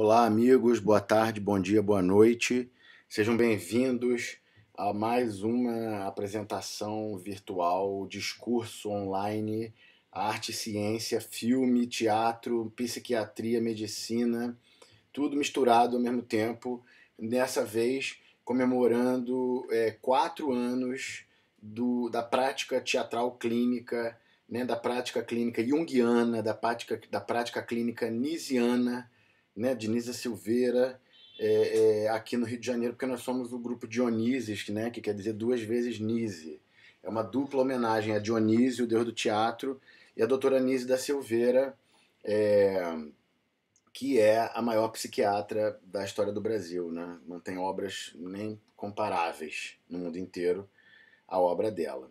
Olá, amigos, boa tarde, bom dia, boa noite. Sejam bem-vindos a mais uma apresentação virtual, discurso online, arte, ciência, filme, teatro, psiquiatria, medicina, tudo misturado ao mesmo tempo. Dessa vez comemorando é, quatro anos do, da prática teatral clínica, né, da prática clínica junguiana, da prática, da prática clínica nisiana né, Diniza Silveira, é, é, aqui no Rio de Janeiro, porque nós somos o grupo Dionísis, né, que quer dizer duas vezes Nise. É uma dupla homenagem a Dionísio, o deus do teatro, e a doutora Nise da Silveira, é, que é a maior psiquiatra da história do Brasil. Né? Não tem obras nem comparáveis no mundo inteiro à obra dela.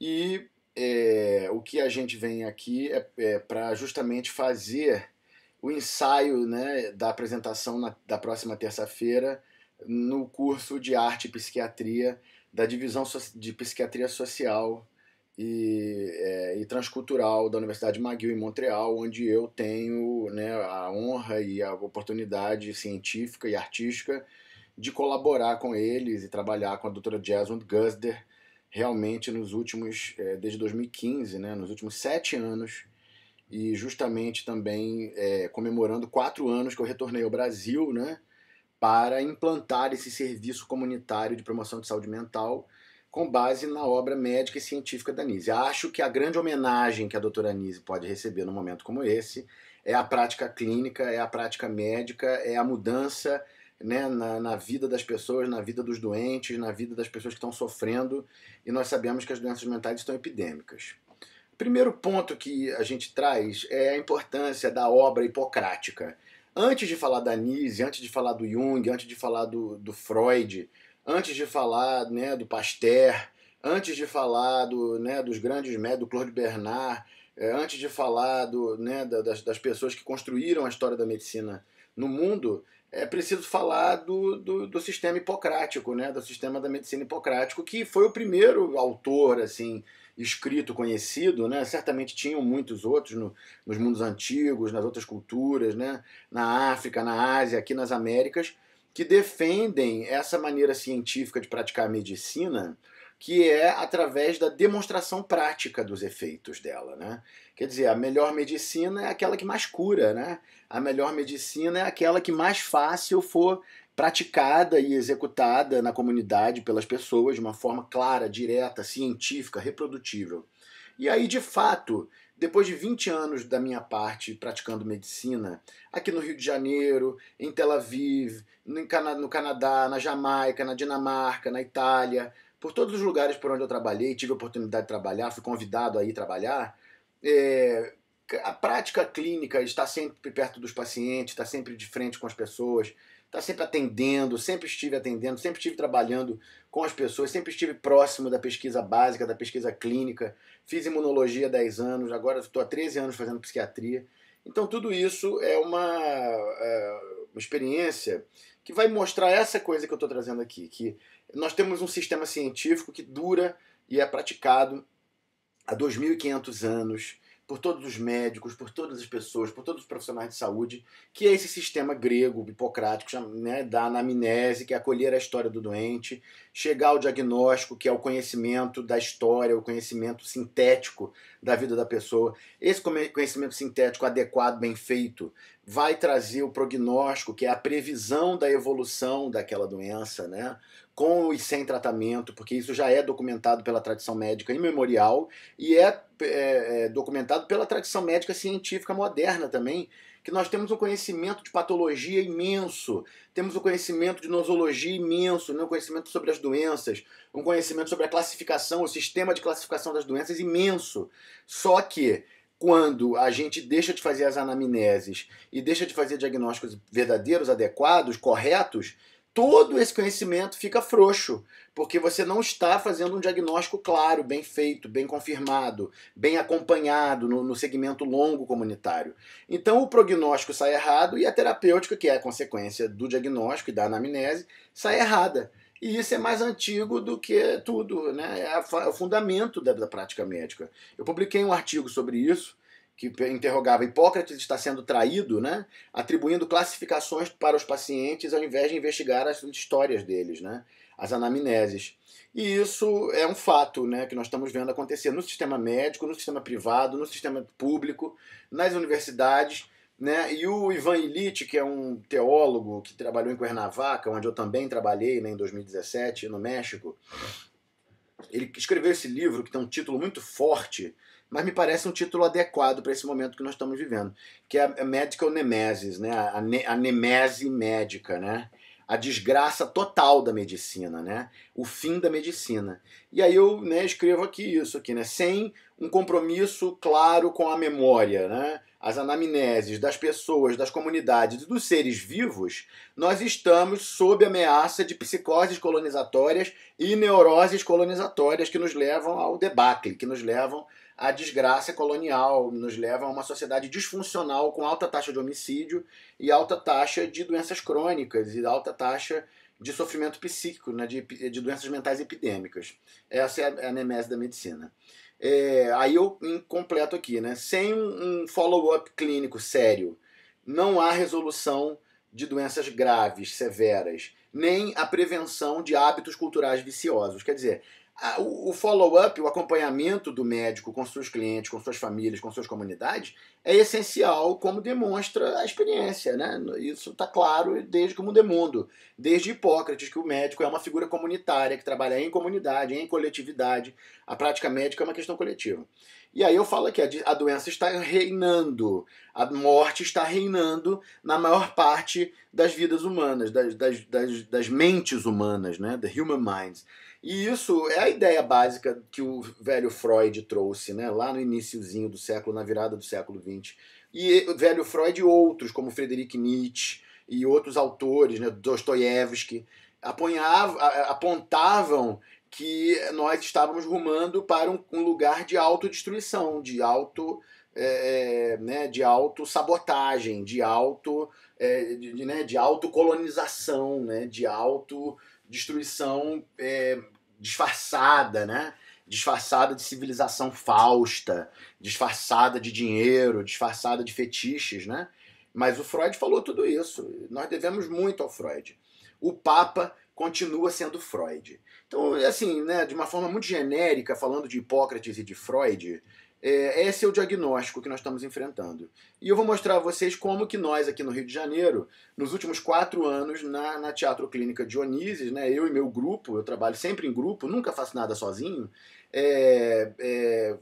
E é, o que a gente vem aqui é, é para justamente fazer o ensaio né, da apresentação na, da próxima terça-feira no curso de arte e psiquiatria da divisão de psiquiatria social e, é, e transcultural da Universidade McGill em Montreal, onde eu tenho né, a honra e a oportunidade científica e artística de colaborar com eles e trabalhar com a doutora Jasmine Gusder realmente nos últimos, é, desde 2015, né, nos últimos sete anos, e justamente também é, comemorando quatro anos que eu retornei ao Brasil, né, para implantar esse serviço comunitário de promoção de saúde mental com base na obra médica e científica da Anise. Acho que a grande homenagem que a doutora Anise pode receber num momento como esse é a prática clínica, é a prática médica, é a mudança né, na, na, vida das pessoas, na vida dos doentes, na vida das pessoas que estão sofrendo, e nós sabemos que as doenças mentais estão epidêmicas. Primeiro ponto que a gente traz é a importância da obra hipocrática. Antes de falar da Nietzsche, antes de falar do Jung, antes de falar do, do Freud, antes de falar né, do Pasteur, antes de falar do, né, dos grandes médicos, do Claude Bernard, é, antes de falar do, né, das, das, pessoas que construíram a história da medicina no mundo, é preciso falar do, do, do sistema hipocrático, né, do sistema da medicina hipocrático, que foi o primeiro autor, assim, escrito conhecido, né? certamente tinham muitos outros no, nos mundos antigos, nas outras culturas, né? na África, na Ásia, aqui nas Américas, que defendem essa maneira científica de praticar a medicina, que é através da demonstração prática dos efeitos dela. Né? Quer dizer, a melhor medicina é aquela que mais cura, né? a melhor medicina é aquela que mais fácil for praticada e executada na comunidade pelas pessoas de uma forma clara, direta, científica, reprodutível. E aí, de fato, depois de 20 anos da minha parte praticando medicina, aqui no Rio de Janeiro, em Tel Aviv, no, Canadá, na Jamaica, na Dinamarca, na Itália, por todos os lugares por onde eu trabalhei, tive a oportunidade de trabalhar, fui convidado a ir trabalhar, é, a prática clínica está sempre perto dos pacientes, está sempre de frente com as pessoas, está sempre atendendo, sempre estive atendendo, sempre estive trabalhando com as pessoas, sempre estive próximo da pesquisa básica, da pesquisa clínica, fiz imunologia há 10 anos, agora estou há 13 anos fazendo psiquiatria. Então tudo isso é uma, é, uma experiência que vai mostrar essa coisa que eu estou trazendo aqui, que nós temos um sistema científico que dura e é praticado há 2.500 anos, por todos os médicos, por todas as pessoas, por todos os profissionais de saúde, que é esse sistema grego, hipocrático, né, da anamnese, que é acolher a história do doente, chegar ao diagnóstico, que é o conhecimento da história, o conhecimento sintético da vida da pessoa. Esse conhecimento sintético adequado, bem feito, vai trazer o prognóstico, que é a previsão da evolução daquela doença, né? com e sem tratamento, porque isso já é documentado pela tradição médica imemorial e é, é, é, documentado pela tradição médica científica moderna também, que nós temos um conhecimento de patologia imenso, temos um conhecimento de nosologia imenso, né? um conhecimento sobre as doenças, um conhecimento sobre a classificação, o sistema de classificação das doenças imenso. Só que quando a gente deixa de fazer as anamneses e deixa de fazer diagnósticos verdadeiros, adequados, corretos, todo esse conhecimento fica frouxo, porque você não está fazendo um diagnóstico claro, bem feito, bem confirmado, bem acompanhado no, no, segmento longo comunitário. Então o prognóstico sai errado e a terapêutica, que é a consequência do diagnóstico e da anamnese, sai errada. E isso é mais antigo do que tudo, né? é, é o fundamento da, da prática médica. Eu publiquei um artigo sobre isso que interrogava Hipócrates está sendo traído, né? atribuindo classificações para os pacientes ao invés de investigar as histórias deles, né? as anamneses. E isso é um fato né, que nós estamos vendo acontecer no sistema médico, no sistema privado, no sistema público, nas universidades. Né? E o Ivan Illich, que é um teólogo que trabalhou em Cuernavaca, onde eu também trabalhei né, em 2017, no México, ele escreveu esse livro que tem um título muito forte, mas me parece um título adequado para esse momento que nós estamos vivendo, que é a é Medical Nemesis, né? a, ne a nemese médica, né? a desgraça total da medicina, né? O fim da medicina. E aí eu né, escrevo aqui isso aqui, né? Sem um compromisso claro com a memória, né? As anamneses das pessoas, das comunidades e dos seres vivos, nós estamos sob ameaça de psicoses colonizatórias e neuroses colonizatórias que nos levam ao debacle, que nos levam a desgraça colonial nos leva a uma sociedade disfuncional com alta taxa de homicídio e alta taxa de doenças crônicas e alta taxa de sofrimento psíquico, né, de, de doenças mentais epidêmicas. Essa é a, é a nemese da medicina. É, aí eu completo aqui, né? Sem um, um follow-up clínico sério, não há resolução de doenças graves, severas, nem a prevenção de hábitos culturais viciosos. Quer dizer, ah, o follow-up, o acompanhamento do médico com seus clientes, com suas famílias, com suas comunidades, é essencial, como demonstra a experiência. Né? Isso está claro desde o mundo, desde Hipócrates, que o médico é uma figura comunitária, que trabalha em comunidade, em coletividade. A prática médica é uma questão coletiva. E aí eu falo que a doença está reinando, a morte está reinando na maior parte das vidas humanas, das, das, das, das mentes humanas, né? The human minds. E isso é a ideia básica que o velho Freud trouxe, né? lá no iníciozinho do século, na virada do século XX. E o velho Freud e outros, como Friedrich Nietzsche e outros autores, né? Dostoiévski, apontavam que nós estávamos rumando para um, lugar de autodestruição, de auto... É, é, né, de autossabotagem, de auto, é, de, né, de autocolonização, né, de autodestruição é, disfarçada, né? Disfarçada de civilização fausta, disfarçada de dinheiro, disfarçada de fetiches, né? Mas o Freud falou tudo isso. Nós devemos muito ao Freud. O Papa continua sendo Freud. Então, assim, né, de uma forma muito genérica, falando de Hipócrates e de Freud, é, esse é o diagnóstico que nós estamos enfrentando. E eu vou mostrar a vocês como que nós, aqui no Rio de Janeiro, nos últimos quatro anos, na, na Teatro Clínica Dionísio, né, eu e meu grupo, eu trabalho sempre em grupo, nunca faço nada sozinho, é,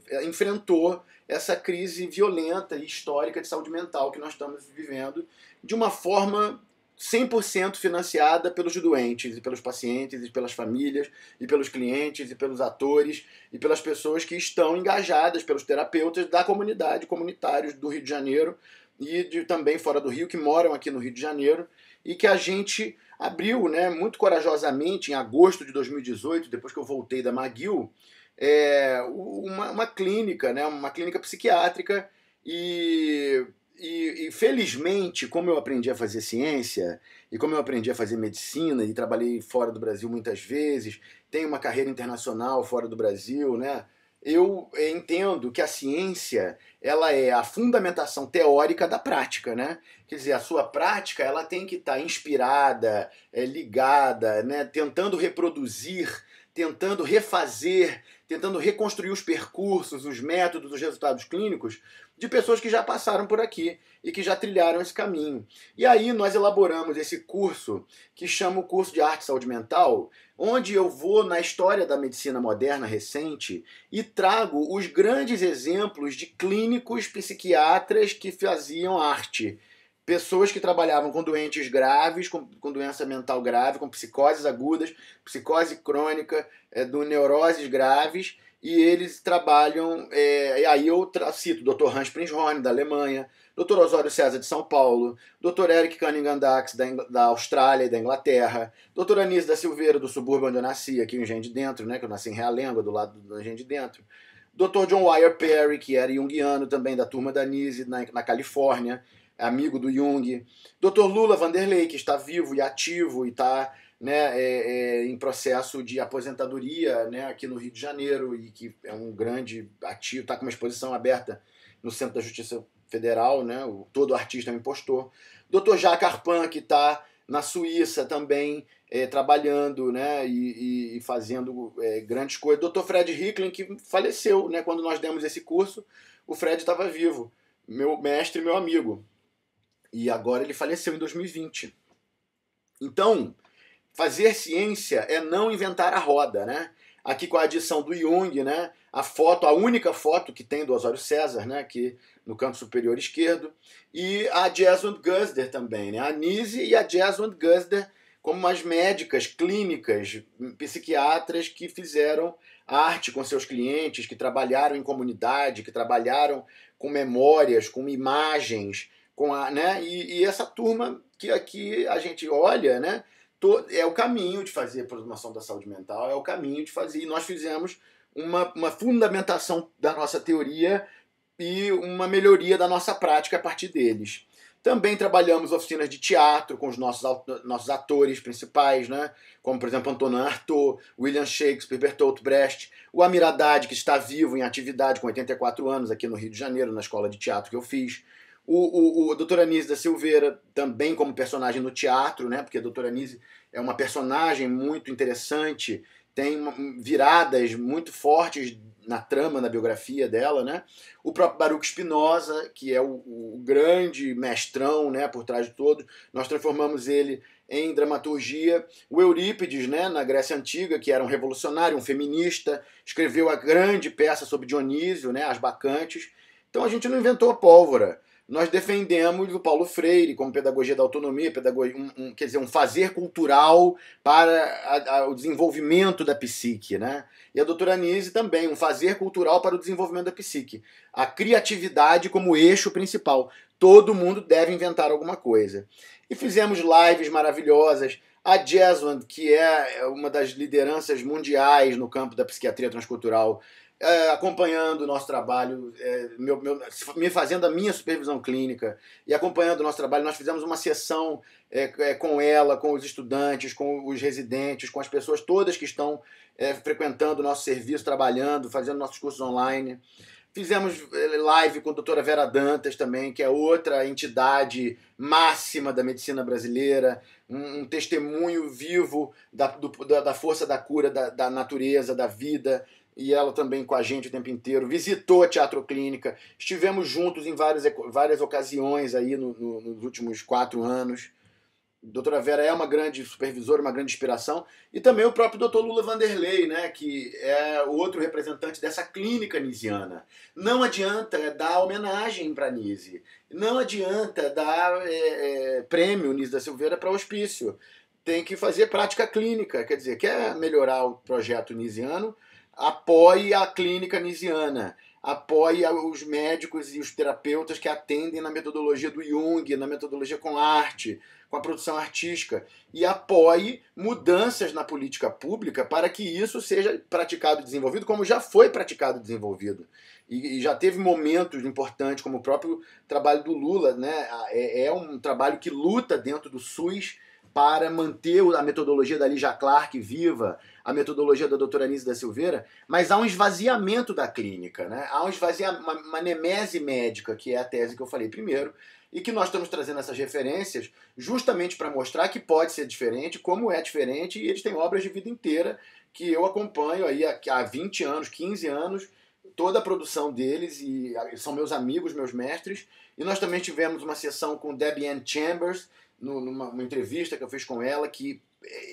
é, enfrentou essa crise violenta e histórica de saúde mental que nós estamos vivendo de uma forma 100% financiada pelos doentes, e pelos pacientes, e pelas famílias, e pelos clientes, e pelos atores, e pelas pessoas que estão engajadas, pelos terapeutas da comunidade, comunitários do Rio de Janeiro e de, também fora do Rio, que moram aqui no Rio de Janeiro, e que a gente abriu né, muito corajosamente em agosto de 2018, depois que eu voltei da Maguil, é, uma, uma clínica, né, uma clínica psiquiátrica e e, e, felizmente, como eu aprendi a fazer ciência, e como eu aprendi a fazer medicina, e trabalhei fora do Brasil muitas vezes, tenho uma carreira internacional fora do Brasil, né? Eu eh, entendo que a ciência ela é a fundamentação teórica da prática, né? Quer dizer, a sua prática ela tem que estar tá inspirada, é, ligada, né? tentando reproduzir tentando refazer, tentando reconstruir os percursos, os métodos, os resultados clínicos de pessoas que já passaram por aqui e que já trilharam esse caminho. E aí nós elaboramos esse curso que chama o curso de Arte e Saúde Mental, onde eu vou na história da medicina moderna recente e trago os grandes exemplos de clínicos psiquiatras que faziam arte pessoas que trabalhavam com doentes graves, com, com doença mental grave, com psicoses agudas, psicose crônica, é, do neuroses graves, e eles trabalham. É, e aí eu cito o Dr. Hans Prinzhorn, da Alemanha, Dr. Osório César, de São Paulo, Dr. Eric Cunningham Dax, da, da Austrália e da Inglaterra, Dr. Anísio da Silveira, do subúrbio onde eu nasci, aqui em Gente Dentro, né, que eu nasci em Realengo, do lado do Gente Dentro. Dr. John Wire Perry, que era junguiano também, da turma da Nise, na, na Califórnia. É amigo do Jung. Dr. Lula Vanderlei, que está vivo e ativo e está né, é, é, em processo de aposentadoria né, aqui no Rio de Janeiro e que é um grande ativo, está com uma exposição aberta no Centro da Justiça Federal, né, o, todo artista é um impostor. Dr. Jacques Arpan, que está na Suíça também é, trabalhando né, e, e fazendo é, grandes coisas. Dr. Fred Hicklin, que faleceu né, quando nós demos esse curso, o Fred estava vivo, meu mestre, meu amigo. E agora ele faleceu em 2020. Então, fazer ciência é não inventar a roda, né? Aqui com a adição do Jung, né? A foto, a única foto que tem do Osório César, né? Que no canto superior esquerdo. E a Jesund Gusder também, né? A Nise e a Jesund Gusder como umas médicas clínicas, hum, psiquiatras que fizeram arte com seus clientes, que trabalharam em comunidade, que trabalharam com memórias, com imagens, com a, né? E, e essa turma que aqui a gente olha, né? é o caminho de fazer promoção da saúde mental, é o caminho de fazer. E nós fizemos uma, uma fundamentação da nossa teoria e uma melhoria da nossa prática a partir deles. Também trabalhamos oficinas de teatro com os nossos, nossos atores principais, né? como por exemplo Antonin Artaud, William Shakespeare, Bertolt Brecht, o Amir Haddad, que está vivo em atividade com 84 anos aqui no Rio de Janeiro, na escola de teatro que eu fiz, o, o, o Dr. Anise da Silveira, também como personagem no teatro, né? Porque a Doutora Anise é uma personagem muito interessante, tem viradas muito fortes na trama, na biografia dela, né? O próprio Baruco Spinoza, que é o, o, grande mestrão, né, por trás de todo, nós transformamos ele em dramaturgia. O Eurípides, né, na Grécia Antiga, que era um revolucionário, um feminista, escreveu a grande peça sobre Dionísio, né, As Bacantes. Então a gente não inventou a pólvora nós defendemos o Paulo Freire como pedagogia da autonomia, pedagogia, um, um, quer dizer, um fazer cultural para a, a, o desenvolvimento da psique, né? E a doutora Anise também, um fazer cultural para o desenvolvimento da psique. A criatividade como eixo principal. Todo mundo deve inventar alguma coisa. E fizemos lives maravilhosas. A Jeswand, que é uma das lideranças mundiais no campo da psiquiatria transcultural, é, acompanhando o nosso trabalho, é, meu, meu, me fazendo a minha supervisão clínica e acompanhando o nosso trabalho. Nós fizemos uma sessão é, é com ela, com os estudantes, com os residentes, com as pessoas todas que estão é, frequentando o nosso serviço, trabalhando, fazendo nossos cursos online. Fizemos é, live com a doutora Vera Dantas também, que é outra entidade máxima da medicina brasileira, um, um testemunho vivo da, do, da, da, força da cura, da, da natureza, da vida, e ela também com a gente o tempo inteiro, visitou a Teatro Clínica, estivemos juntos em várias, várias ocasiões aí no, no, nos últimos quatro anos. A doutora Vera é uma grande supervisora, uma grande inspiração, e também o próprio doutor Lula Vanderlei, né, que é o outro representante dessa clínica nisiana. Não adianta dar homenagem para Nise, não adianta dar é, é, prêmio Nise da Silveira para hospício. Tem que fazer prática clínica, quer dizer, quer melhorar o projeto nisiano, apoie a clínica nisiana, apoie os médicos e os terapeutas que atendem na metodologia do Jung, na metodologia com arte, com a produção artística, e apoie mudanças na política pública para que isso seja praticado e desenvolvido como já foi praticado e desenvolvido. E, já teve momentos importantes, como o próprio trabalho do Lula, né? é, é um trabalho que luta dentro do SUS para manter a metodologia da Lígia Clark viva, a metodologia da doutora Anise da Silveira, mas há um esvaziamento da clínica, né? há um esvaziamento, uma, uma nemese médica, que é a tese que eu falei primeiro, e que nós estamos trazendo essas referências justamente para mostrar que pode ser diferente, como é diferente, e eles têm obras de vida inteira que eu acompanho aí há 20 anos, 15 anos, toda a produção deles, e ah, são meus amigos, meus mestres, e nós também tivemos uma sessão com Debbie Ann Chambers, no, numa entrevista que eu fiz com ela, que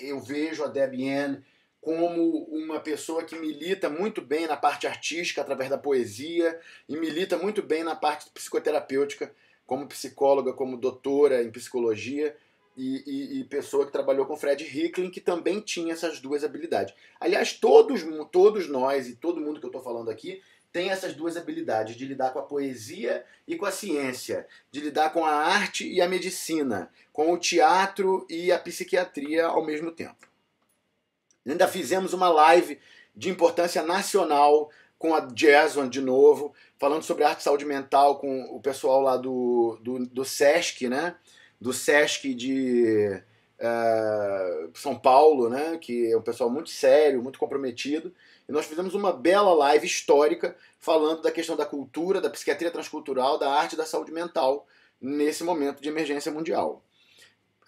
eu vejo a Debbie Ann como uma pessoa que milita muito bem na parte artística através da poesia e milita muito bem na parte psicoterapêutica, como psicóloga, como doutora em psicologia e, e, e pessoa que trabalhou com Fred Hicklin, que também tinha essas duas habilidades. Aliás, todos, todos nós e todo mundo que eu estou falando aqui tem essas duas habilidades de lidar com a poesia e com a ciência, de lidar com a arte e a medicina, com o teatro e a psiquiatria ao mesmo tempo. Ainda fizemos uma live de importância nacional com a Jason de novo, falando sobre arte e saúde mental com o pessoal lá do, do, do SESC, né? Do SESC de uh, São Paulo, né? Que é um pessoal muito sério, muito comprometido e nós fizemos uma bela live histórica falando da questão da cultura, da psiquiatria transcultural, da arte e da saúde mental nesse momento de emergência mundial.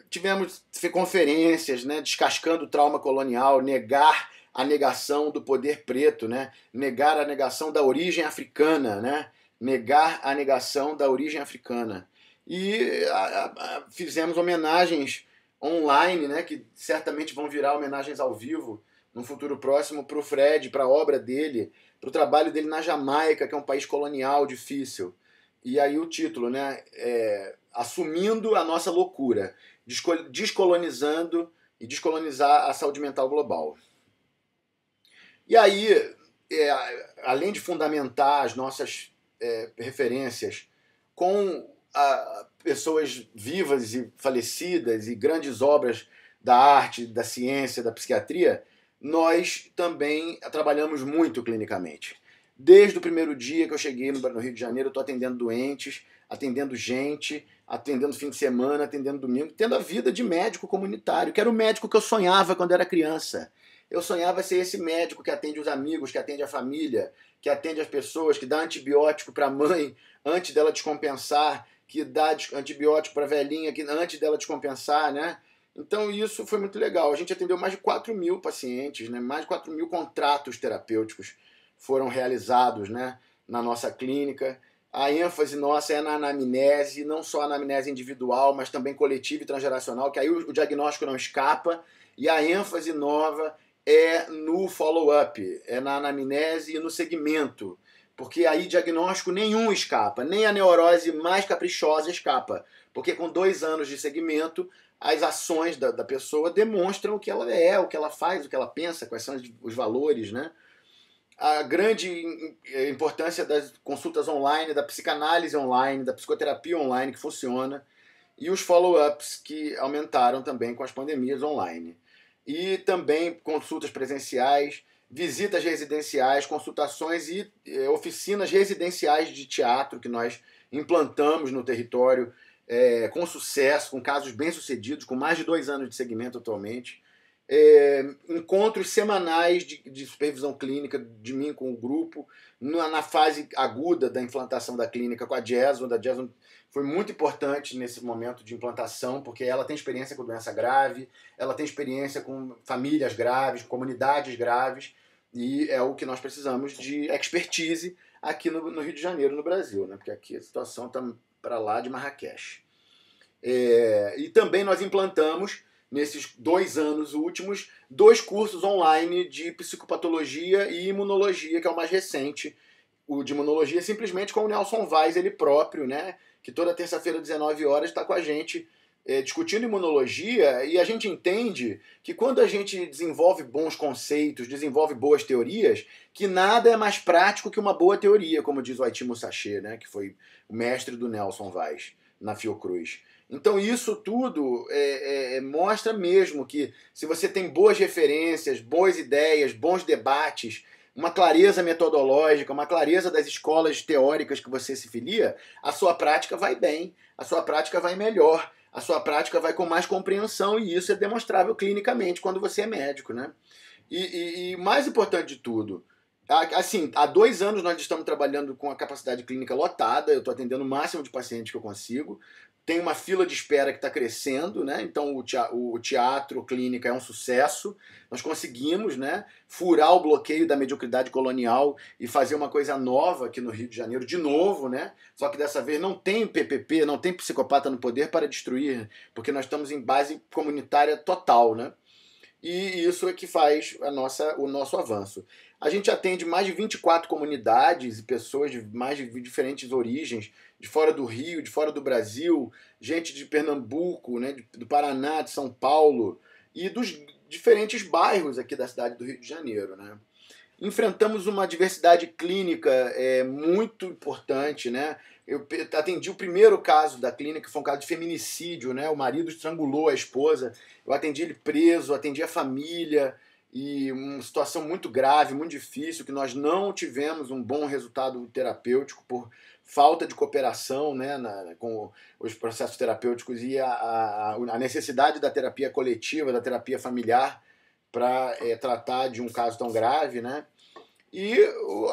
Tivemos conferências, né, descascando o trauma colonial, negar a negação do poder preto, né, negar a negação da origem africana, né, negar a negação da origem africana. E a, a, fizemos homenagens online, né, que certamente vão virar homenagens ao vivo num futuro próximo, para o Fred, para a obra dele, para o trabalho dele na Jamaica, que é um país colonial difícil. E aí o título, né? É, Assumindo a nossa loucura, descolonizando e descolonizar a saúde mental global. E aí, é, além de fundamentar as nossas é, referências com a, pessoas vivas e falecidas e grandes obras da arte, da ciência, da psiquiatria, nós também trabalhamos muito clinicamente. Desde o primeiro dia que eu cheguei no Rio de Janeiro, estou atendendo doentes, atendendo gente, atendendo fim de semana, atendendo domingo, tendo a vida de médico comunitário, que era o médico que eu sonhava quando era criança. Eu sonhava ser esse médico que atende os amigos, que atende a família, que atende as pessoas, que dá antibiótico para a mãe antes dela descompensar, que dá antibiótico para a velhinha que, antes dela descompensar, né? Então isso foi muito legal. A gente atendeu mais de 4 mil pacientes, né? mais de 4 mil contratos terapêuticos foram realizados né? na nossa clínica. A ênfase nossa é na anamnese, não só a anamnese individual, mas também coletiva e transgeracional, que aí o diagnóstico não escapa. E a ênfase nova é no follow-up, é na anamnese e no segmento, porque aí diagnóstico nenhum escapa, nem a neurose mais caprichosa escapa, porque com dois anos de segmento as ações da, da pessoa demonstram o que ela é, o que ela faz, o que ela pensa, quais são os valores, né? A grande importância das consultas online, da psicanálise online, da psicoterapia online que funciona e os follow-ups que aumentaram também com as pandemias online. E também consultas presenciais, visitas residenciais, consultações e eh, oficinas residenciais de teatro que nós implantamos no território é, com sucesso, com casos bem-sucedidos, com mais de dois anos de segmento atualmente. É, encontros semanais de, de, supervisão clínica de mim com o grupo, na, na, fase aguda da implantação da clínica com a Jason. A Jason foi muito importante nesse momento de implantação, porque ela tem experiência com doença grave, ela tem experiência com famílias graves, comunidades graves, e é o que nós precisamos de expertise aqui no, no Rio de Janeiro, no Brasil, né? porque aqui a situação está para lá de Marrakech. É, e também nós implantamos, nesses dois anos últimos, dois cursos online de psicopatologia e imunologia, que é o mais recente, o de imunologia, simplesmente com o Nelson Weiss, ele próprio, né? Que toda terça-feira, 19 horas, está com a gente é, discutindo imunologia e a gente entende que quando a gente desenvolve bons conceitos, desenvolve boas teorias, que nada é mais prático que uma boa teoria, como diz o Aichi Musashi, né, que foi o mestre do Nelson Vaz na Fiocruz. Então isso tudo é, é, é, mostra mesmo que se você tem boas referências, boas ideias, bons debates, uma clareza metodológica, uma clareza das escolas teóricas que você se filia, a sua prática vai bem, a sua prática vai melhor a sua prática vai com mais compreensão e isso é demonstrável clinicamente quando você é médico, né? E, e, e mais importante de tudo, assim, há dois anos nós estamos trabalhando com a capacidade clínica lotada, eu estou atendendo o máximo de pacientes que eu consigo, tem uma fila de espera que está crescendo, né? Então o teatro, o clínica é um sucesso. Nós conseguimos, né, furar o bloqueio da mediocridade colonial e fazer uma coisa nova aqui no Rio de Janeiro de novo, né? Só que dessa vez não tem PPP, não tem psicopata no poder para destruir, porque nós estamos em base comunitária total, né? E isso é que faz a nossa, o nosso avanço. A gente atende mais de 24 comunidades e pessoas de mais de diferentes origens, de fora do Rio, de fora do Brasil, gente de Pernambuco, né, do Paraná, de São Paulo e dos diferentes bairros aqui da cidade do Rio de Janeiro. Né? Enfrentamos uma diversidade clínica é, muito importante. Né? Eu atendi o primeiro caso da clínica, que foi um caso de feminicídio, né? o marido estrangulou a esposa. Eu atendi ele preso, atendi a família e uma situação muito grave, muito difícil, que nós não tivemos um bom resultado terapêutico por falta de cooperação né, na, com os processos terapêuticos e a, a, a, necessidade da terapia coletiva, da terapia familiar para é, eh, tratar de um caso tão grave, né? E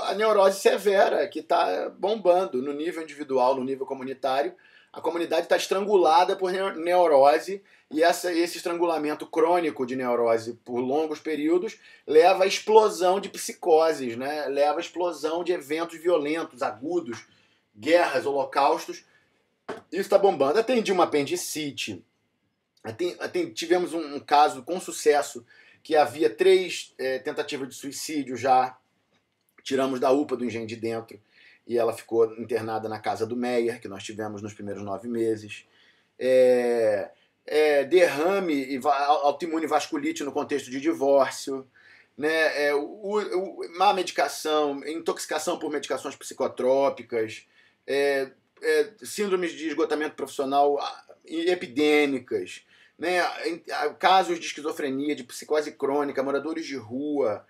a neurose severa, que está bombando no nível individual, no nível comunitário, a comunidade está estrangulada por neurose e essa, esse estrangulamento crônico de neurose por longos períodos leva à explosão de psicoses, né? leva à explosão de eventos violentos, agudos, guerras, holocaustos. Isso está bombando. Atendi uma apendicite. Atendi, atendi, tivemos um, um, caso com sucesso que havia três é, tentativas de suicídio já. Tiramos da UPA do engenho de dentro e ela ficou internada na casa do Meyer, que nós tivemos nos primeiros nove meses. É, é, derrame e autoimune vasculite no contexto de divórcio, né, é, o, o, má medicação, intoxicação por medicações psicotrópicas, é, é síndromes de esgotamento profissional epidêmicas, né, casos de esquizofrenia, de psicose crônica, moradores de rua,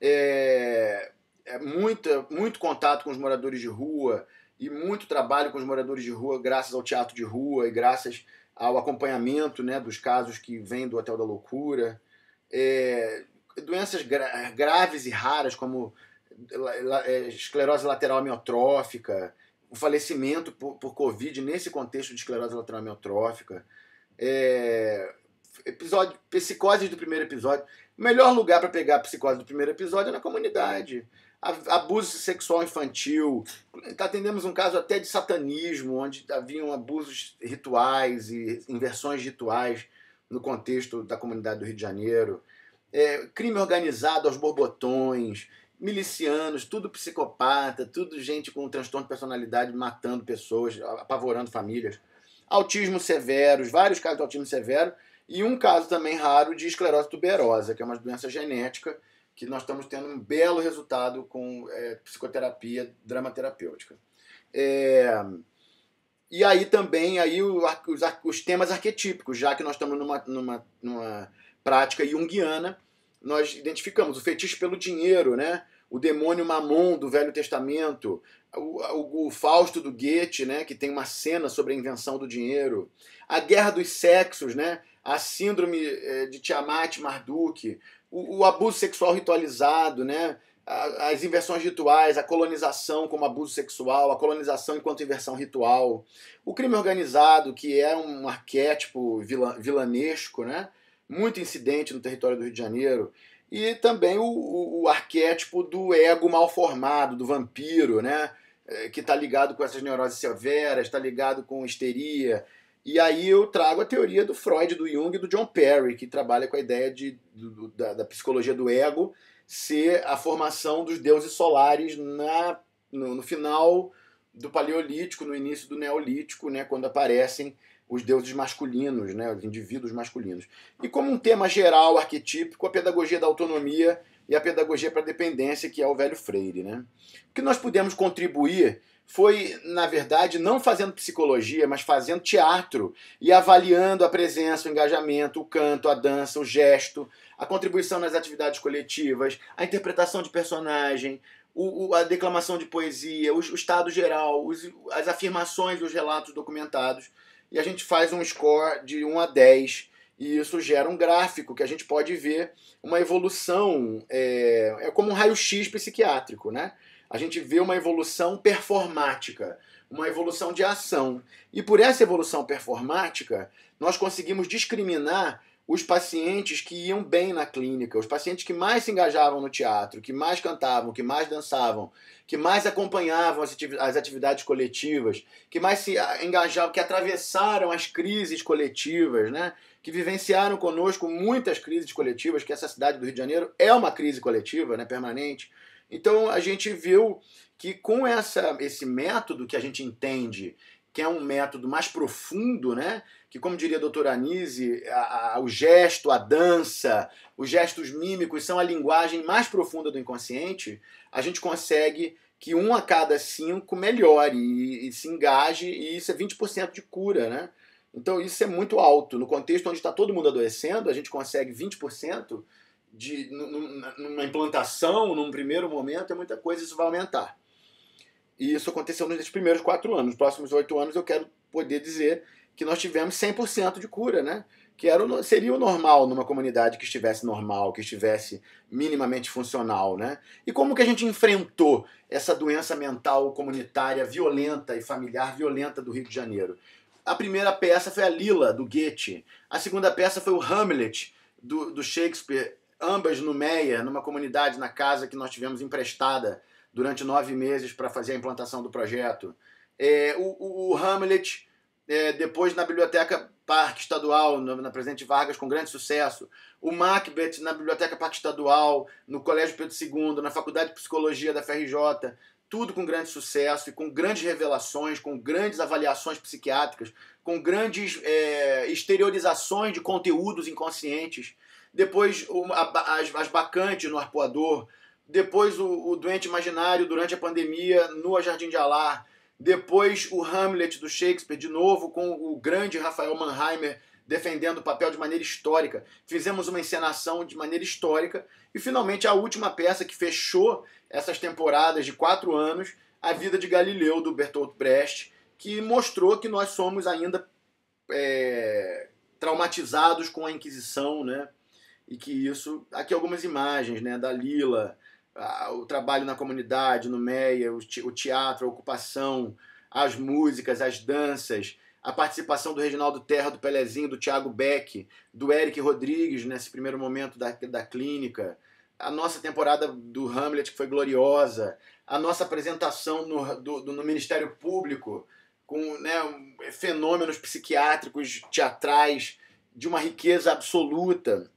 é, é muita, muito contato com os moradores de rua e muito trabalho com os moradores de rua, graças ao teatro de rua e graças ao acompanhamento né, dos casos que vêm do Hotel da Loucura. É, doenças gra graves e raras, como é, esclerose lateral amiotrófica, o falecimento por, por Covid nesse contexto de esclerose lateral amiotrófica, é, episódio, psicose do primeiro episódio. O melhor lugar para pegar a psicose do primeiro episódio é na comunidade abuso sexual infantil. Tá, atendemos um caso até de satanismo, onde haviam abusos rituais e inversões rituais no contexto da comunidade do Rio de Janeiro. É, crime organizado aos borbotões, milicianos, tudo psicopata, tudo gente com transtorno de personalidade matando pessoas, apavorando famílias. Autismo severos, vários casos de autismo severo. E um caso também raro de esclerose tuberosa, que é uma doença genética que nós estamos tendo um belo resultado com é, psicoterapia dramaterapêutica. É, e aí também aí o, os, os, temas arquetípicos, já que nós estamos numa, numa, numa prática junguiana, nós identificamos o fetiche pelo dinheiro, né? o demônio Mamon do Velho Testamento, o, o, o, Fausto do Goethe, né, que tem uma cena sobre a invenção do dinheiro, a Guerra dos Sexos, né, a Síndrome é, de Tiamat Marduk, o, o abuso sexual ritualizado, né? as inversões rituais, a colonização como abuso sexual, a colonização enquanto inversão ritual, o crime organizado, que é um arquétipo vilanesco, né? muito incidente no território do Rio de Janeiro, e também o, o, o arquétipo do ego mal formado, do vampiro, né? É, que está ligado com essas neuroses severas, está ligado com histeria, e aí eu trago a teoria do Freud, do Jung e do John Perry, que trabalha com a ideia de, do, da, da, psicologia do ego ser a formação dos deuses solares na, no, no, final do Paleolítico, no início do Neolítico, né, quando aparecem os deuses masculinos, né, os indivíduos masculinos. E como um tema geral, arquetípico, a pedagogia da autonomia e a pedagogia para dependência, que é o velho Freire. Né? O que nós pudemos contribuir foi, na verdade, não fazendo psicologia, mas fazendo teatro e avaliando a presença, o engajamento, o canto, a dança, o gesto, a contribuição nas atividades coletivas, a interpretação de personagem, o, a declamação de poesia, o, o estado geral, os, as afirmações dos relatos documentados. E a gente faz um score de 1 a 10 e isso gera um gráfico que a gente pode ver uma evolução, é, é como um raio-x psiquiátrico, né? A gente vê uma evolução performática, uma evolução de ação. E por essa evolução performática, nós conseguimos discriminar os pacientes que iam bem na clínica, os pacientes que mais se engajavam no teatro, que mais cantavam, que mais dançavam, que mais acompanhavam as atividades coletivas, que mais se ah, engajavam, que atravessaram as crises coletivas, né? que vivenciaram conosco muitas crises coletivas, que essa cidade do Rio de Janeiro é uma crise coletiva, né? permanente. Então a gente viu que com essa, esse método que a gente entende que é um método mais profundo, né? que, como diria a doutora Anise, a, a, o gesto, a dança, os gestos mímicos são a linguagem mais profunda do inconsciente, a gente consegue que um a cada cinco melhore e, e se engaje, e isso é 20% de cura. Né? Então, isso é muito alto. No contexto onde está todo mundo adoecendo, a gente consegue 20% de, numa implantação, num primeiro momento, é muita coisa, isso vai aumentar. E isso aconteceu nos primeiros quatro anos. Nos próximos oito anos eu quero poder dizer que nós tivemos 100% de cura, né? Que era o, seria o normal numa comunidade que estivesse normal, que estivesse minimamente funcional, né? E como que a gente enfrentou essa doença mental comunitária violenta e familiar violenta do Rio de Janeiro? A primeira peça foi a Lila, do Goethe. A segunda peça foi o Hamlet, do, do Shakespeare. Ambas no Meia, numa comunidade, na casa que nós tivemos emprestada durante nove meses para fazer a implantação do projeto. É, o, o, o, Hamlet, é, depois na Biblioteca Parque Estadual, no, na Presidente Vargas, com grande sucesso. O Macbeth na Biblioteca Parque Estadual, no Colégio Pedro II, na Faculdade de Psicologia da FRJ. Tudo com grande sucesso e com grandes revelações, com grandes avaliações psiquiátricas, com grandes é, exteriorizações de conteúdos inconscientes. Depois, as, as bacantes no arpoador, depois o, o Doente Imaginário durante a pandemia no Jardim de Alar, depois o Hamlet do Shakespeare, de novo com o grande Rafael Mannheimer defendendo o papel de maneira histórica. Fizemos uma encenação de maneira histórica e finalmente a última peça que fechou essas temporadas de quatro anos, A Vida de Galileu do Bertolt Brecht, que mostrou que nós somos ainda é, traumatizados com a Inquisição, né? E que isso, aqui algumas imagens, né, da Lila, o trabalho na comunidade, no MEIA, o, o teatro, a ocupação, as músicas, as danças, a participação do Reginaldo Terra, do Pelezinho, do Thiago Beck, do Eric Rodrigues nesse primeiro momento da, da clínica, a nossa temporada do Hamlet, que foi gloriosa, a nossa apresentação no, do, do, no Ministério Público, com né, fenômenos psiquiátricos teatrais de uma riqueza absoluta.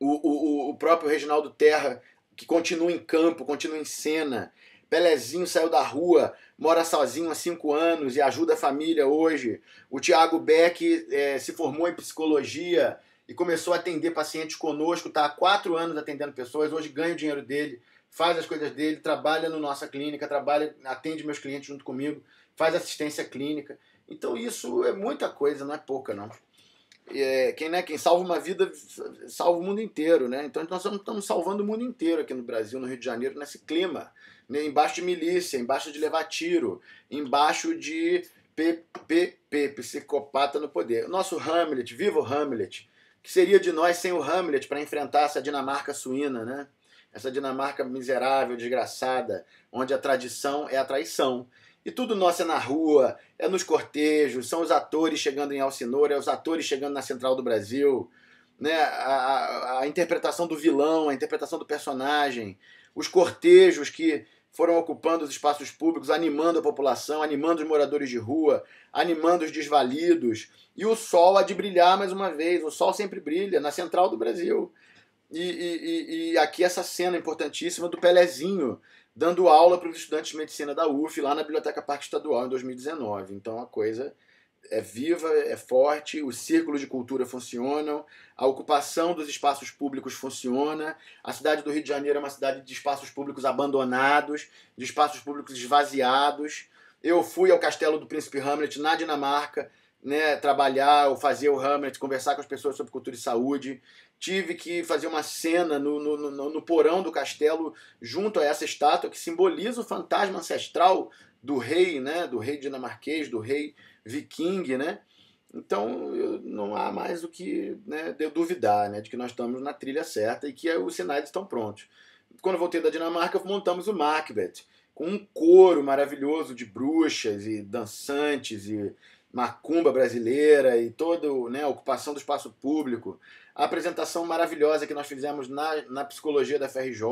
O, o, o próprio Reginaldo Terra que continua em campo, continua em cena. Pelezinho saiu da rua, mora sozinho há cinco anos e ajuda a família hoje. O Tiago Beck é, se formou em psicologia e começou a atender pacientes conosco, está há quatro anos atendendo pessoas, hoje ganha o dinheiro dele, faz as coisas dele, trabalha na no nossa clínica, trabalha, atende meus clientes junto comigo, faz assistência clínica. Então isso é muita coisa, não é pouca não é, quem, né, quem salva uma vida salva o mundo inteiro, né? Então nós estamos salvando o mundo inteiro aqui no Brasil, no Rio de Janeiro, nesse clima. Né? Embaixo de milícia, embaixo de levar tiro, embaixo de PPP, psicopata no poder. O nosso Hamlet, viva o Hamlet! Que seria de nós sem o Hamlet para enfrentar essa Dinamarca suína, né? Essa Dinamarca miserável, desgraçada, onde a tradição é a traição. E tudo nosso é na rua, é nos cortejos, são os atores chegando em Alcinor, é os atores chegando na Central do Brasil, né? A, a, a interpretação do vilão, a interpretação do personagem, os cortejos que foram ocupando os espaços públicos, animando a população, animando os moradores de rua, animando os desvalidos. E o sol há de brilhar mais uma vez, o sol sempre brilha na Central do Brasil. E, e, e, aqui essa cena importantíssima do Pelezinho dando aula para os estudantes de medicina da UF lá na Biblioteca Parque Estadual em 2019. Então a coisa é viva, é forte, os círculos de cultura funcionam, a ocupação dos espaços públicos funciona, a cidade do Rio de Janeiro é uma cidade de espaços públicos abandonados, de espaços públicos esvaziados. Eu fui ao castelo do Príncipe Hamlet na Dinamarca né, trabalhar ou fazer o Hamlet, conversar com as pessoas sobre cultura e saúde. Tive que fazer uma cena no, no, no, no porão do castelo, junto a essa estátua que simboliza o fantasma ancestral do rei, né, do rei dinamarquês, do rei viking, né? Então não há mais o que né, duvidar né, de que nós estamos na trilha certa e que os sinais estão prontos. Quando voltei da Dinamarca, montamos o Macbeth, com um coro maravilhoso de bruxas e dançantes e macumba brasileira e toda né, a ocupação do espaço público, a apresentação maravilhosa que nós fizemos na, na psicologia da FRJ,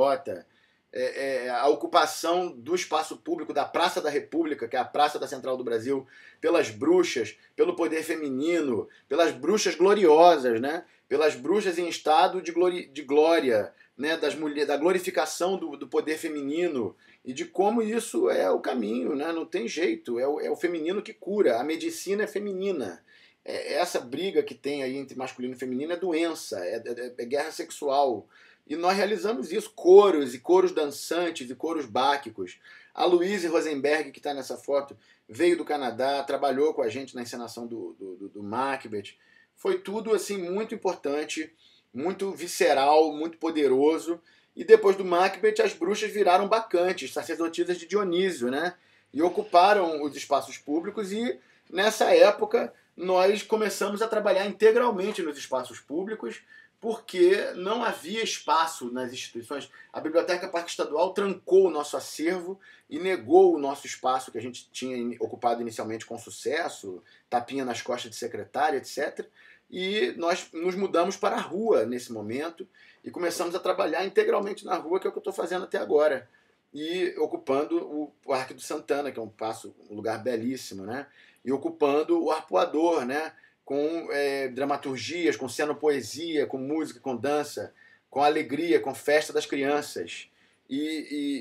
é, é, a ocupação do espaço público da Praça da República, que é a Praça da Central do Brasil, pelas bruxas, pelo poder feminino, pelas bruxas gloriosas, né? pelas bruxas em estado de, glori, de glória, né? das mulher, da glorificação do, do poder feminino e de como isso é o caminho, né? não tem jeito, é o, é o feminino que cura, a medicina é feminina. É, essa briga que tem aí entre masculino e feminino é doença, é, é, é guerra sexual. E nós realizamos isso, coros e coros dançantes e coros báquicos. A Louise Rosenberg, que está nessa foto, veio do Canadá, trabalhou com a gente na encenação do, do, do, do Macbeth. Foi tudo assim muito importante, muito visceral, muito poderoso e depois do Macbeth, as bruxas viraram bacantes, sacerdotisas de Dionísio, né? E ocuparam os espaços públicos e nessa época nós começamos a trabalhar integralmente nos espaços públicos, porque não havia espaço nas instituições. A Biblioteca Parque Estadual trancou o nosso acervo e negou o nosso espaço que a gente tinha ocupado inicialmente com sucesso, tapinha nas costas de secretária, etc. E nós nos mudamos para a rua nesse momento e começamos a trabalhar integralmente na rua, que é o que eu estou fazendo até agora. E ocupando o Parque do Santana, que é um, passo, um lugar belíssimo, né? E ocupando o Arpoador, né? Com é, dramaturgias, com cenopoesia, com música, com dança, com alegria, com festa das crianças. E,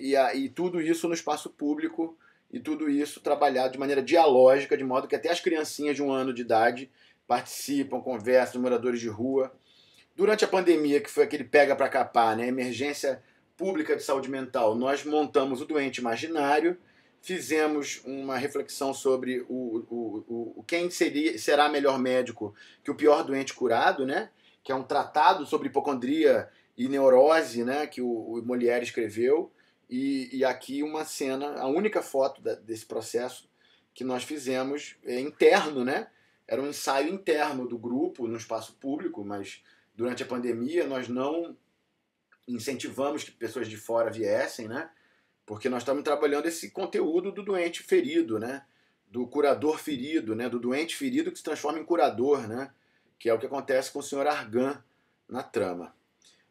e, e, a, e tudo isso no espaço público e tudo isso trabalhado de maneira dialógica, de modo que até as criancinhas de um ano de idade participam, conversam, moradores de rua. Durante a pandemia, que foi aquele pega para capar, né, emergência pública de saúde mental, nós montamos o doente imaginário, fizemos uma reflexão sobre o, o, o, quem seria, será melhor médico que o pior doente curado, né? Que é um tratado sobre hipocondria e neurose, né? Que o, o Molière escreveu. E, e, aqui uma cena, a única foto da, desse processo que nós fizemos é interno, né? Era um ensaio interno do grupo, no espaço público, mas durante a pandemia nós não incentivamos que pessoas de fora viessem, né? Porque nós estamos trabalhando esse conteúdo do doente ferido, né? Do curador ferido, né? Do doente ferido que se transforma em curador, né? Que é o que acontece com o senhor Argan na trama.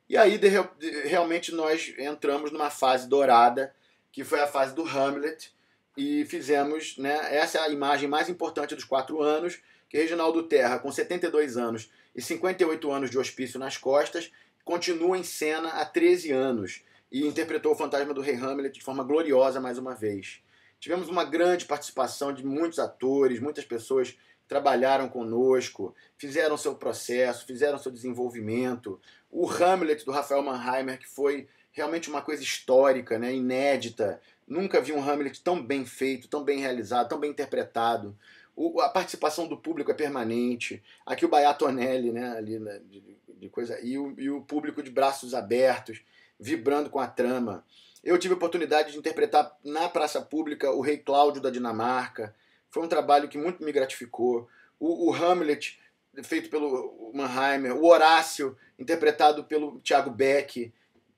E aí, de, de, realmente, nós entramos numa fase dourada, que foi a fase do Hamlet, e fizemos, né, essa é a imagem mais importante dos quatro anos, que Reginaldo Terra, com 72 anos e 58 anos de hospício nas costas, continua em cena há 13 anos e interpretou o fantasma do rei Hamlet de forma gloriosa mais uma vez. Tivemos uma grande participação de muitos atores, muitas pessoas trabalharam conosco, fizeram seu processo, fizeram seu desenvolvimento. O Hamlet do Rafael Mannheimer, que foi realmente uma coisa histórica, né, inédita, Nunca vi um Hamlet tão bem feito, tão bem realizado, tão bem interpretado. O, a participação do público é permanente. Aqui o Baiatonelli, né, ali né, de, de, coisa, e o, e o público de braços abertos, vibrando com a trama. Eu tive a oportunidade de interpretar na praça pública o Rei Cláudio da Dinamarca. Foi um trabalho que muito me gratificou. O, o Hamlet, feito pelo Mannheimer, o Horácio, interpretado pelo Tiago Beck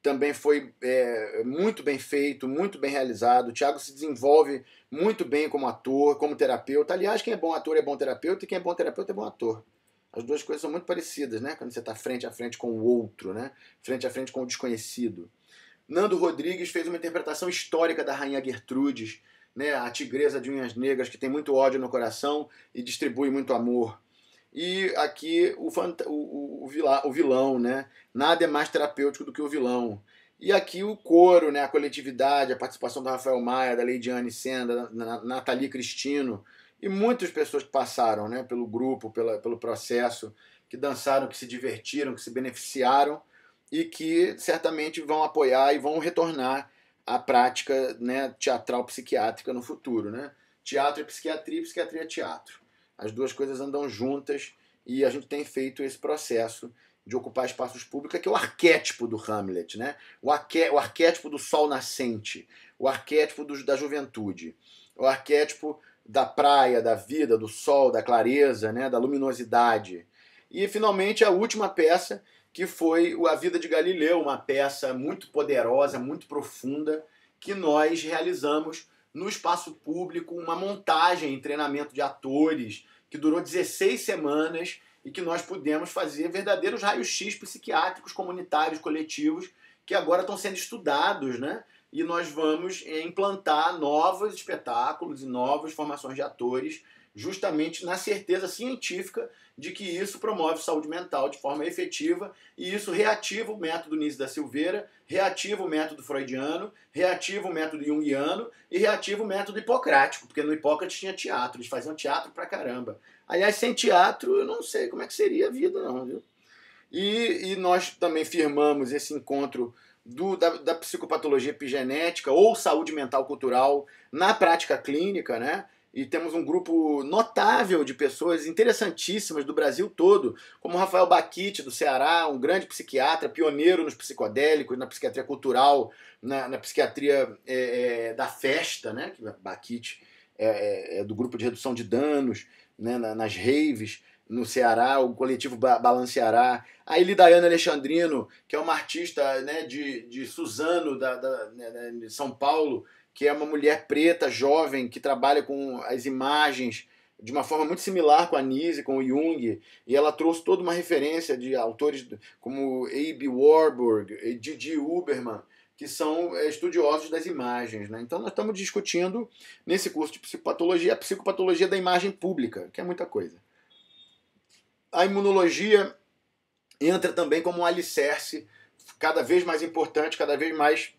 também foi é, muito bem feito, muito bem realizado. O Thiago se desenvolve muito bem como ator, como terapeuta. Aliás, quem é bom ator é bom terapeuta e quem é bom terapeuta é bom ator. As duas coisas são muito parecidas, né? Quando você está frente a frente com o outro, né? Frente a frente com o desconhecido. Nando Rodrigues fez uma interpretação histórica da Rainha Gertrudes, né? A tigresa de unhas negras que tem muito ódio no coração e distribui muito amor e aqui o, o, o, vilão, o vilão, né? Nada é mais terapêutico do que o vilão. E aqui o coro, né? a coletividade, a participação do Rafael Maia, da Leidiane Senda, da Nathalie Cristino e muitas pessoas que passaram né? pelo grupo, pela, pelo processo, que dançaram, que se divertiram, que se beneficiaram e que certamente vão apoiar e vão retornar à prática né? teatral psiquiátrica no futuro. Né? Teatro é psiquiatria, psiquiatria é teatro. As duas coisas andam juntas e a gente tem feito esse processo de ocupar espaços públicos, que é o arquétipo do Hamlet, né? o, arqué o arquétipo do sol nascente, o arquétipo do, da juventude, o arquétipo da praia, da vida, do sol, da clareza, né? da luminosidade. E finalmente a última peça, que foi A Vida de Galileu, uma peça muito poderosa, muito profunda, que nós realizamos no espaço público uma montagem treinamento de atores que durou 16 semanas e que nós pudemos fazer verdadeiros raios-x psiquiátricos comunitários coletivos que agora estão sendo estudados, né? E nós vamos eh, implantar novos espetáculos e novas formações de atores justamente na certeza científica de que isso promove saúde mental de forma efetiva e isso reativa o método Nise da Silveira, reativa o método freudiano, reativa o método junguiano e reativa o método hipocrático, porque no Hipócrates tinha teatro, eles faziam teatro pra caramba. Aliás, sem teatro eu não sei como é que seria a vida não, viu? E, e nós também firmamos esse encontro do, da, da psicopatologia epigenética ou saúde mental cultural na prática clínica, né? e temos um grupo notável de pessoas interessantíssimas do Brasil todo, como Rafael Baquite, do Ceará, um grande psiquiatra, pioneiro nos psicodélicos, na psiquiatria cultural, na, na psiquiatria é, é, da festa, né? Baquite é, é, é, do grupo de redução de danos, né? Na, nas raves no Ceará, o coletivo ba Balanceará. A Ilidaiana Alexandrino, que é uma artista né, de, de Suzano, da, da né, né? de São Paulo, que é uma mulher preta, jovem, que trabalha com as imagens de uma forma muito similar com a Nise, com o Jung, e ela trouxe toda uma referência de autores como Abe Warburg, e eh, Didi Uberman, que são eh, estudiosos das imagens. Né? Então, nós estamos discutindo, nesse curso de psicopatologia, a psicopatologia da imagem pública, que é muita coisa. A imunologia entra também como um alicerce cada vez mais importante, cada vez mais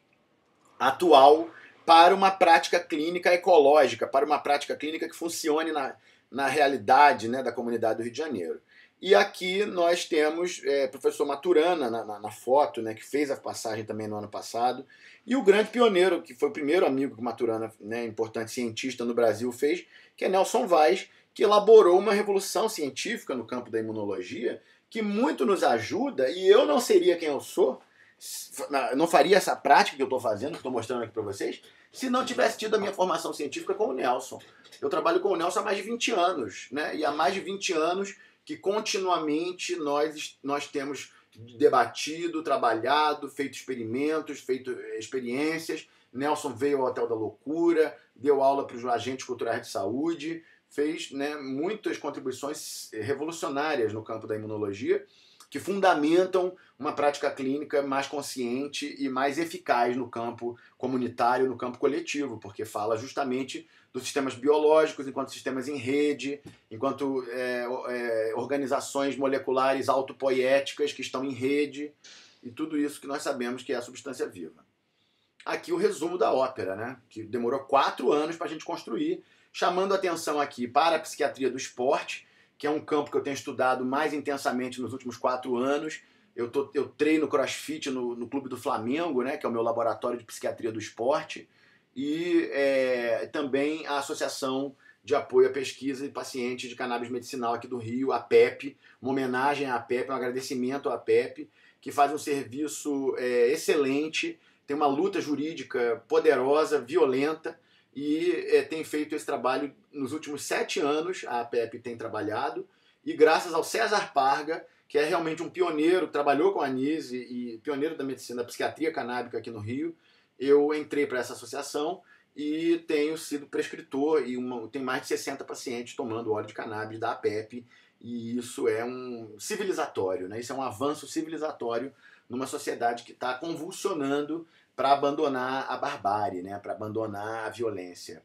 atual para uma prática clínica ecológica, para uma prática clínica que funcione na, na realidade né, da comunidade do Rio de Janeiro. E aqui nós temos é, professor Maturana na, na, na, foto, né, que fez a passagem também no ano passado, e o grande pioneiro, que foi o primeiro amigo que Maturana, né, importante cientista no Brasil, fez, que é Nelson Vaz, que elaborou uma revolução científica no campo da imunologia, que muito nos ajuda, e eu não seria quem eu sou não faria essa prática que eu estou fazendo, que estou mostrando aqui para vocês, se não tivesse tido a minha formação científica com o Nelson. Eu trabalho com o Nelson há mais de 20 anos, né? E há mais de 20 anos que continuamente nós, nós temos debatido, trabalhado, feito experimentos, feito eh, experiências. Nelson veio ao Hotel da Loucura, deu aula para os agentes culturais de saúde, fez né, muitas contribuições eh, revolucionárias no campo da imunologia que fundamentam uma prática clínica mais consciente e mais eficaz no campo comunitário, no campo coletivo, porque fala justamente dos sistemas biológicos enquanto sistemas em rede, enquanto é, é, organizações moleculares autopoéticas que estão em rede, e tudo isso que nós sabemos que é a substância viva. Aqui o resumo da ópera, né? que demorou quatro anos para a gente construir, chamando atenção aqui para a psiquiatria do esporte, que é um campo que eu tenho estudado mais intensamente nos últimos quatro anos. Eu, tô, eu treino crossfit no, no Clube do Flamengo, né, que é o meu laboratório de psiquiatria do esporte, e é, também a Associação de Apoio à Pesquisa de Pacientes de Cannabis Medicinal aqui do Rio, a PEP, uma homenagem à PEP, um agradecimento à PEP, que faz um serviço é, excelente, tem uma luta jurídica poderosa, violenta, e é, tem feito esse trabalho nos últimos sete anos. A APEP tem trabalhado e graças ao César Parga, que é realmente um pioneiro, trabalhou com a Anise e pioneiro da medicina, da psiquiatria canábica aqui no Rio, eu entrei para essa associação e tenho sido prescritor e uma, tem mais de 60 pacientes tomando óleo de cannabis da APEP e isso é um civilizatório, né? Isso é um avanço civilizatório numa sociedade que está convulsionando para abandonar a barbárie, né? para abandonar a violência.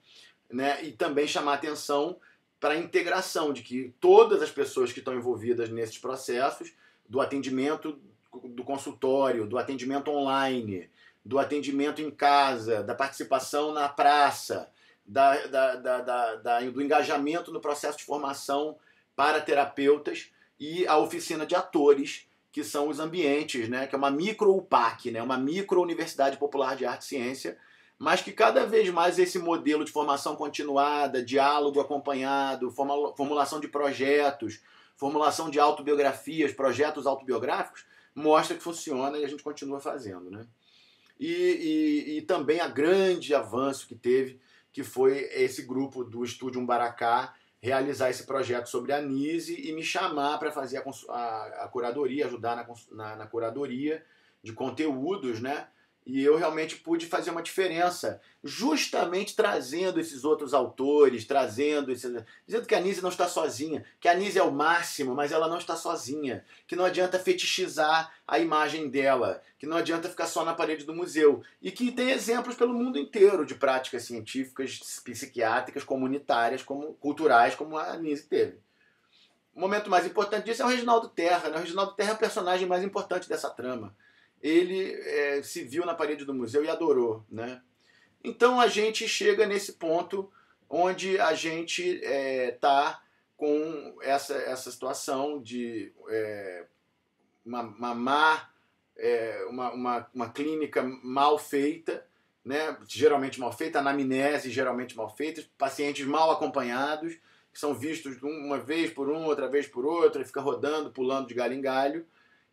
Né? E também chamar atenção para a integração de que todas as pessoas que estão envolvidas nesses processos, do atendimento do consultório, do atendimento online, do atendimento em casa, da participação na praça, da, da, da, da, do engajamento no processo de formação para terapeutas e a oficina de atores que são os ambientes, né, que é uma micro-UPAC, né, uma micro-universidade popular de arte e ciência, mas que cada vez mais esse modelo de formação continuada, diálogo acompanhado, formulação de projetos, formulação de autobiografias, projetos autobiográficos, mostra que funciona e a gente continua fazendo. Né? E, e, e também a grande avanço que teve, que foi esse grupo do Estúdio Umbaracá, realizar esse projeto sobre a NISE e me chamar para fazer a, a, a, curadoria, ajudar na, na, na curadoria de conteúdos, né? E eu realmente pude fazer uma diferença, justamente trazendo esses outros autores, trazendo dizendo que a Nise não está sozinha, que a Nise é o máximo, mas ela não está sozinha, que não adianta fetichizar a imagem dela, que não adianta ficar só na parede do museu, e que tem exemplos pelo mundo inteiro de práticas científicas, psiquiátricas, comunitárias, como culturais, como a Nise teve. O momento mais importante disso é o Reginaldo Terra, né? O Reginaldo Terra é o personagem mais importante dessa trama ele é, se viu na parede do museu e adorou, né? Então a gente chega nesse ponto onde a gente está é, com essa, essa situação de é, uma, uma má, é, uma, uma, uma, clínica mal feita, né? geralmente mal feita, anamnese geralmente mal feita, pacientes mal acompanhados, que são vistos uma vez por um, outra vez por outra, e fica rodando, pulando de galho em galho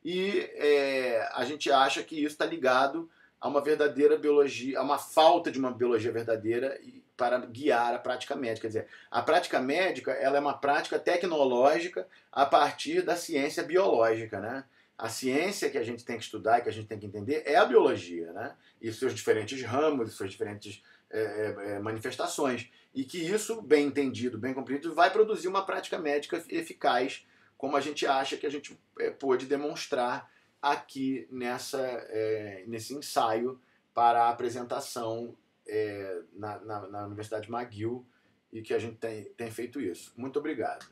e é, a gente acha que isso está ligado a uma verdadeira biologia, a uma falta de uma biologia verdadeira para guiar a prática médica. Quer dizer, a prática médica ela é uma prática tecnológica a partir da ciência biológica, né? A ciência que a gente tem que estudar e que a gente tem que entender é a biologia, né? E seus diferentes ramos, suas diferentes é, é, é, manifestações. E que isso, bem entendido, bem compreendido, vai produzir uma prática médica eficaz como a gente acha que a gente é, pôde demonstrar aqui nessa, é, nesse ensaio para a apresentação é, na, na, na Universidade McGill e que a gente tem, tem feito isso. Muito obrigado.